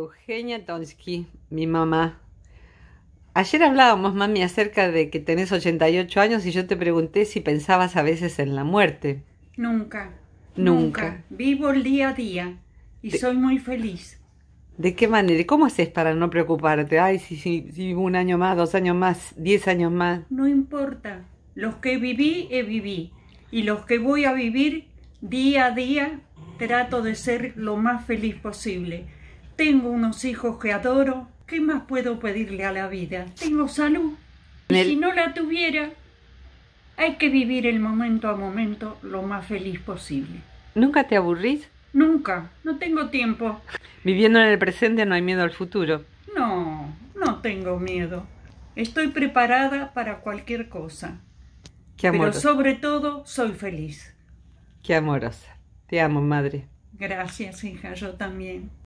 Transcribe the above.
Eugenia Tonsky, mi mamá. Ayer hablábamos, mami, acerca de que tenés 88 años y yo te pregunté si pensabas a veces en la muerte. Nunca. Nunca. Vivo el día a día y soy muy feliz. ¿De qué manera? ¿Cómo haces para no preocuparte? Ay, si, si, vivo un año más, dos años más, diez años más. No importa. Los que viví, he viví. Y los que voy a vivir día a día, trato de ser lo más feliz posible tengo unos hijos que adoro. ¿Qué más puedo pedirle a la vida? Tengo salud. Y si no la tuviera, hay que vivir el momento a momento lo más feliz posible. ¿Nunca te aburrís? Nunca, no tengo tiempo. Viviendo en el presente no hay miedo al futuro. No, no tengo miedo. Estoy preparada para cualquier cosa. Qué Pero sobre todo soy feliz. Qué amorosa. Te amo, madre. Gracias, hija, yo también.